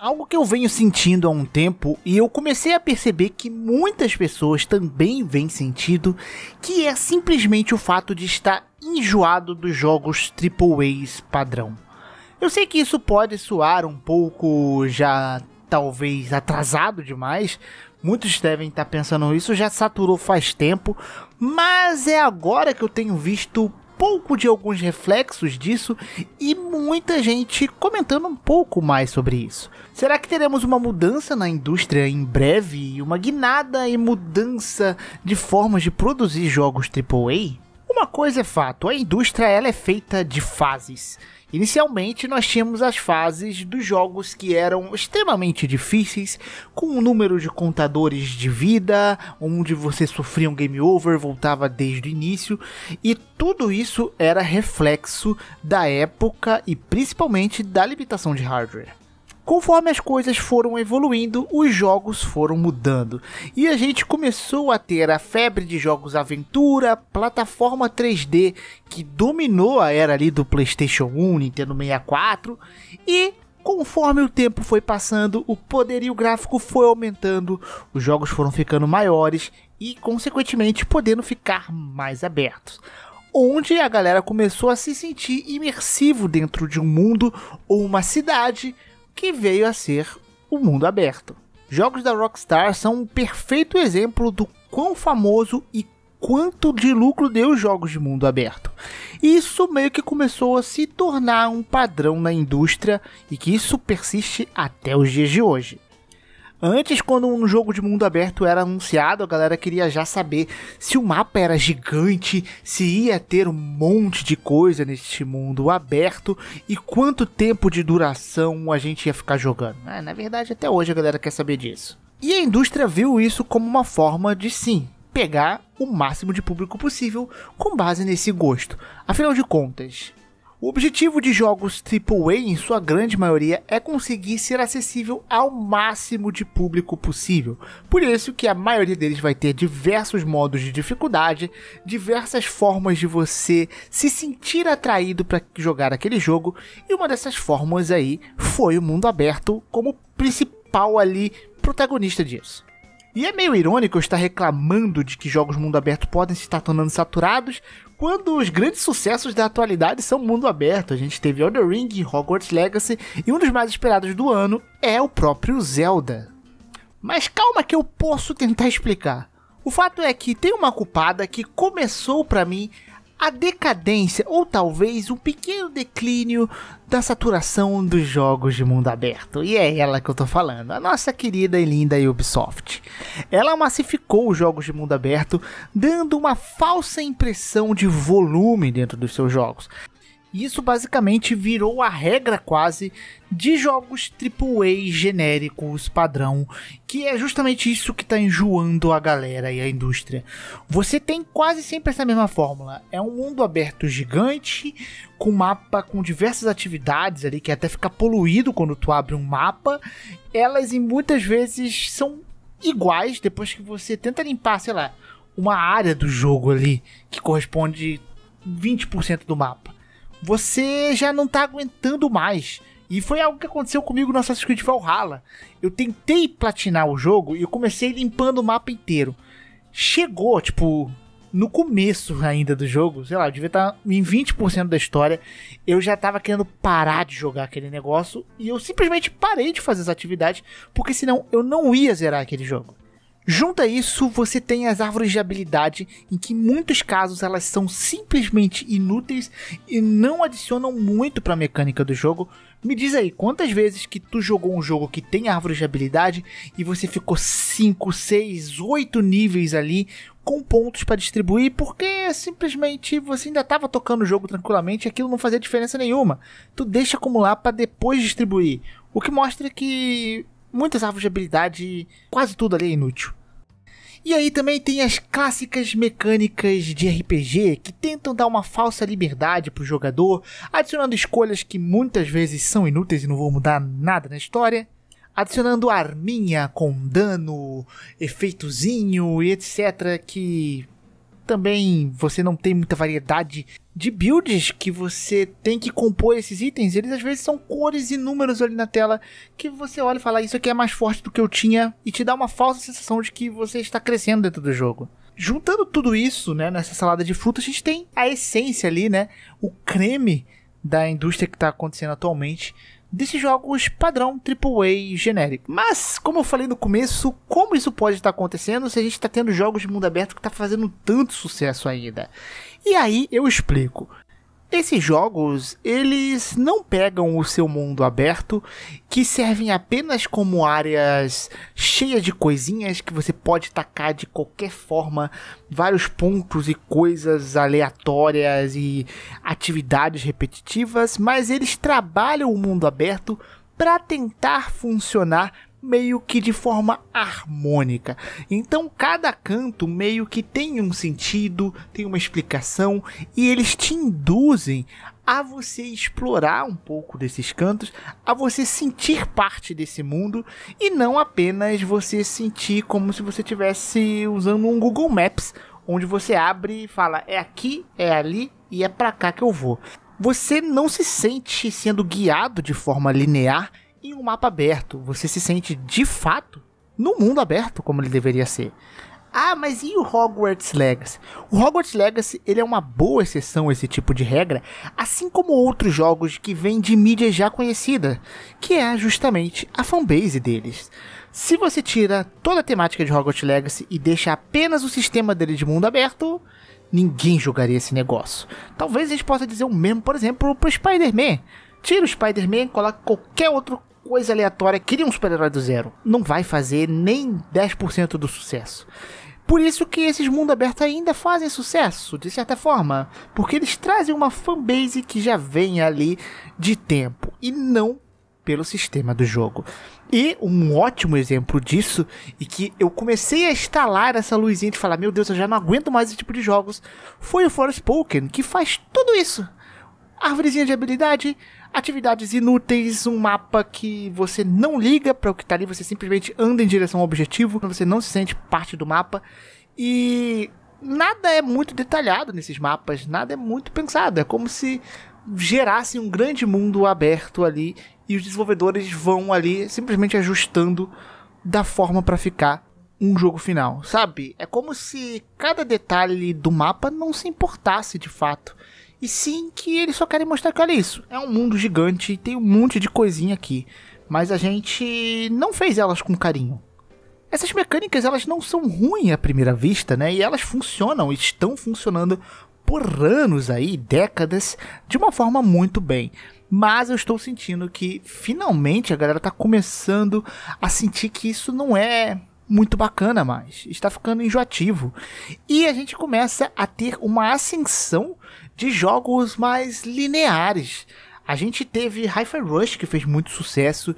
Algo que eu venho sentindo há um tempo e eu comecei a perceber que muitas pessoas também vêm sentindo, que é simplesmente o fato de estar enjoado dos jogos AAAs padrão. Eu sei que isso pode soar um pouco já talvez atrasado demais, muitos devem estar pensando isso, já saturou faz tempo, mas é agora que eu tenho visto pouco de alguns reflexos disso e muita gente comentando um pouco mais sobre isso. Será que teremos uma mudança na indústria em breve? Uma guinada e mudança de formas de produzir jogos AAA? Uma coisa é fato, a indústria ela é feita de fases. Inicialmente, nós tínhamos as fases dos jogos que eram extremamente difíceis, com um número de contadores de vida, onde você sofria um game over, voltava desde o início, e tudo isso era reflexo da época e principalmente da limitação de hardware. Conforme as coisas foram evoluindo, os jogos foram mudando e a gente começou a ter a febre de jogos aventura, plataforma 3D que dominou a era ali do PlayStation 1, Nintendo 64 e conforme o tempo foi passando, o poderio gráfico foi aumentando, os jogos foram ficando maiores e, consequentemente, podendo ficar mais abertos. Onde a galera começou a se sentir imersivo dentro de um mundo ou uma cidade que veio a ser o mundo aberto. Jogos da Rockstar são um perfeito exemplo do quão famoso e quanto de lucro deu os jogos de mundo aberto. E isso meio que começou a se tornar um padrão na indústria e que isso persiste até os dias de hoje. Antes, quando um jogo de mundo aberto era anunciado, a galera queria já saber se o mapa era gigante, se ia ter um monte de coisa neste mundo aberto e quanto tempo de duração a gente ia ficar jogando. É, na verdade, até hoje a galera quer saber disso. E a indústria viu isso como uma forma de sim pegar o máximo de público possível com base nesse gosto. Afinal de contas, o objetivo de jogos AAA, em sua grande maioria, é conseguir ser acessível ao máximo de público possível. Por isso que a maioria deles vai ter diversos modos de dificuldade, diversas formas de você se sentir atraído para jogar aquele jogo, e uma dessas formas aí foi o mundo aberto como principal ali protagonista disso. E é meio irônico eu estar reclamando de que jogos mundo aberto podem se estar tornando saturados, quando os grandes sucessos da atualidade são mundo aberto. A gente teve Elden Ring, Hogwarts Legacy e um dos mais esperados do ano é o próprio Zelda. Mas calma que eu posso tentar explicar. O fato é que tem uma culpada que começou para mim a decadência ou talvez um pequeno declínio da saturação dos jogos de mundo aberto. E é ela que eu tô falando, a nossa querida e linda Ubisoft. Ela massificou os jogos de mundo aberto, dando uma falsa impressão de volume dentro dos seus jogos. E isso basicamente virou a regra quase de jogos AAA genéricos padrão, que é justamente isso que está enjoando a galera e a indústria. Você tem quase sempre essa mesma fórmula. É um mundo aberto gigante, com mapa com diversas atividades ali que é até fica poluído quando tu abre um mapa. Elas em muitas vezes são iguais depois que você tenta limpar, sei lá, uma área do jogo ali que corresponde 20% do mapa você já não tá aguentando mais. E foi algo que aconteceu comigo no Assassin's Creed Valhalla. Eu tentei platinar o jogo e eu comecei limpando o mapa inteiro. Chegou, tipo, no começo ainda do jogo, sei lá, eu devia estar tá em 20% da história, eu já estava querendo parar de jogar aquele negócio e eu simplesmente parei de fazer as atividades, porque senão eu não ia zerar aquele jogo. Junto a isso, você tem as árvores de habilidade, em que em muitos casos elas são simplesmente inúteis e não adicionam muito para a mecânica do jogo. Me diz aí, quantas vezes que tu jogou um jogo que tem árvores de habilidade e você ficou 5, 6, 8 níveis ali com pontos para distribuir, porque simplesmente você ainda estava tocando o jogo tranquilamente e aquilo não fazia diferença nenhuma. Tu deixa acumular para depois distribuir, o que mostra que muitas árvores de habilidade, quase tudo ali é inútil. E aí também tem as clássicas mecânicas de RPG que tentam dar uma falsa liberdade para o jogador, adicionando escolhas que muitas vezes são inúteis e não vão mudar nada na história, adicionando arminha com dano, efeitozinho e etc que também você não tem muita variedade de builds que você tem que compor esses itens. Eles às vezes são cores e números ali na tela que você olha e fala: Isso aqui é mais forte do que eu tinha, e te dá uma falsa sensação de que você está crescendo dentro do jogo. Juntando tudo isso, né, nessa salada de fruta, a gente tem a essência ali, né, o creme da indústria que está acontecendo atualmente desses jogos padrão AAA genérico. Mas, como eu falei no começo, como isso pode estar acontecendo se a gente está tendo jogos de mundo aberto que está fazendo tanto sucesso ainda? E aí eu explico. Esses jogos, eles não pegam o seu mundo aberto, que servem apenas como áreas cheias de coisinhas que você pode tacar de qualquer forma, vários pontos e coisas aleatórias e atividades repetitivas, mas eles trabalham o mundo aberto para tentar funcionar meio que de forma harmônica. Então cada canto meio que tem um sentido, tem uma explicação e eles te induzem a você explorar um pouco desses cantos, a você sentir parte desse mundo e não apenas você sentir como se você estivesse usando um Google Maps, onde você abre e fala é aqui, é ali e é para cá que eu vou. Você não se sente sendo guiado de forma linear em um mapa aberto, você se sente de fato no mundo aberto como ele deveria ser. Ah, mas e o Hogwarts Legacy? O Hogwarts Legacy ele é uma boa exceção a esse tipo de regra, assim como outros jogos que vêm de mídia já conhecida, que é justamente a fanbase deles. Se você tira toda a temática de Hogwarts Legacy e deixa apenas o sistema dele de mundo aberto, ninguém jogaria esse negócio. Talvez a gente possa dizer o mesmo, por exemplo, para o Spider-Man. Tira o Spider-Man, coloca qualquer outra coisa aleatória, cria um super-herói do zero. Não vai fazer nem 10% do sucesso. Por isso que esses mundo aberto ainda fazem sucesso, de certa forma, porque eles trazem uma fanbase que já vem ali de tempo e não pelo sistema do jogo. E um ótimo exemplo disso e que eu comecei a instalar essa luzinha de falar, meu Deus, eu já não aguento mais esse tipo de jogos, foi o Forspoken, que faz tudo isso. Árvorezinha de habilidade, atividades inúteis, um mapa que você não liga para o que tá ali, você simplesmente anda em direção ao objetivo, você não se sente parte do mapa. E nada é muito detalhado nesses mapas, nada é muito pensado, é como se gerasse um grande mundo aberto ali e os desenvolvedores vão ali simplesmente ajustando da forma para ficar um jogo final, sabe? É como se cada detalhe do mapa não se importasse de fato. E sim que eles só querem mostrar que olha isso, é um mundo gigante, tem um monte de coisinha aqui, mas a gente não fez elas com carinho. Essas mecânicas elas não são ruins à primeira vista, né? E elas funcionam, estão funcionando por anos aí, décadas, de uma forma muito bem. Mas eu estou sentindo que finalmente a galera está começando a sentir que isso não é muito bacana mais. Está ficando enjoativo. E a gente começa a ter uma ascensão de jogos mais lineares. A gente teve Hi-Fi Rush, que fez muito sucesso,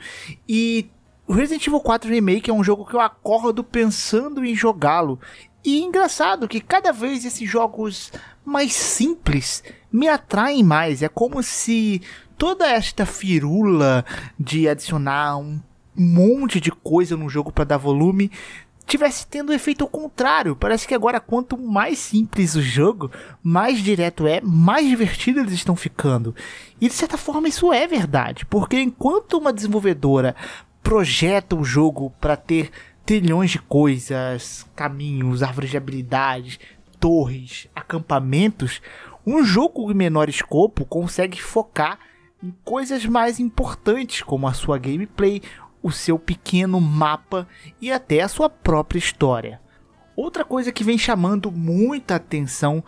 e Resident Evil 4 Remake é um jogo que eu acordo pensando em jogá-lo. E engraçado que cada vez esses jogos mais simples me atraem mais. É como se toda esta firula de adicionar um monte de coisa no jogo para dar volume tivesse tendo o efeito contrário. Parece que agora, quanto mais simples o jogo, mais direto é, mais divertido eles estão ficando. E de certa forma isso é verdade, porque enquanto uma desenvolvedora projeta o jogo para ter trilhões de coisas, caminhos, árvores de habilidades, torres, acampamentos, um jogo de menor escopo consegue focar em coisas mais importantes como a sua gameplay, o seu pequeno mapa e até a sua própria história. Outra coisa que vem chamando muita atenção,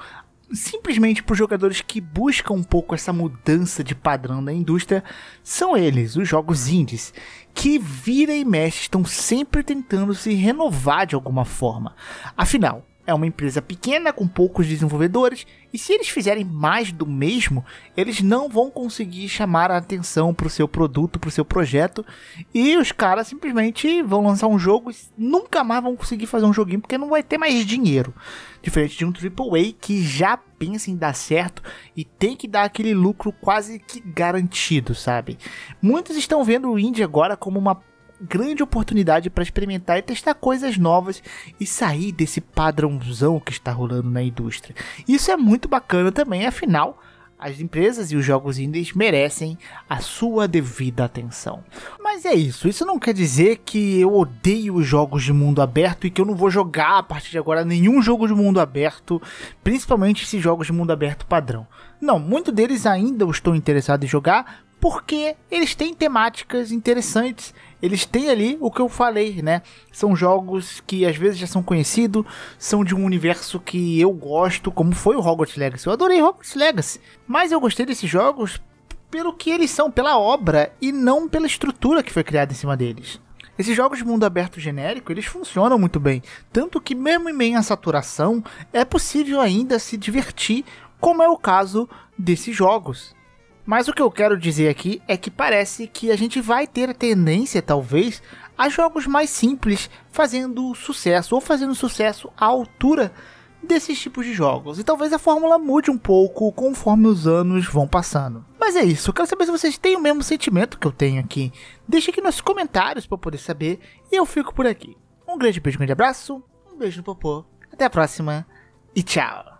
simplesmente para os jogadores que buscam um pouco essa mudança de padrão da indústria, são eles, os jogos indies, que vira e mexe estão sempre tentando se renovar de alguma forma. Afinal, é uma empresa pequena com poucos desenvolvedores e se eles fizerem mais do mesmo, eles não vão conseguir chamar a atenção para o seu produto, para o seu projeto e os caras simplesmente vão lançar um jogo e nunca mais vão conseguir fazer um joguinho porque não vai ter mais dinheiro. Diferente de um AAA que já pensa em dar certo e tem que dar aquele lucro quase que garantido, sabe? Muitos estão vendo o indie agora como uma grande oportunidade para experimentar e testar coisas novas e sair desse padrãozão que está rolando na indústria. Isso é muito bacana também, afinal, as empresas e os jogos indies merecem a sua devida atenção. Mas é isso, isso não quer dizer que eu odeio os jogos de mundo aberto e que eu não vou jogar a partir de agora nenhum jogo de mundo aberto, principalmente esses jogos de mundo aberto padrão. Não, muito deles ainda eu estou interessado em jogar porque eles têm temáticas interessantes. Eles têm ali o que eu falei, né? São jogos que às vezes já são conhecidos, são de um universo que eu gosto, como foi o Hogwarts Legacy. Eu adorei Hogwarts Legacy, mas eu gostei desses jogos pelo que eles são, pela obra e não pela estrutura que foi criada em cima deles. Esses jogos de mundo aberto genérico, eles funcionam muito bem, tanto que mesmo em meio à saturação, é possível ainda se divertir, como é o caso desses jogos. Mas o que eu quero dizer aqui é que parece que a gente vai ter a tendência, talvez, a jogos mais simples fazendo sucesso ou fazendo sucesso à altura desses tipos de jogos. E talvez a fórmula mude um pouco conforme os anos vão passando. Mas é isso, eu quero saber se vocês têm o mesmo sentimento que eu tenho aqui. Deixe aqui nos comentários para poder saber e eu fico por aqui. Um grande beijo, um grande abraço, um beijo no popô, até a próxima e tchau!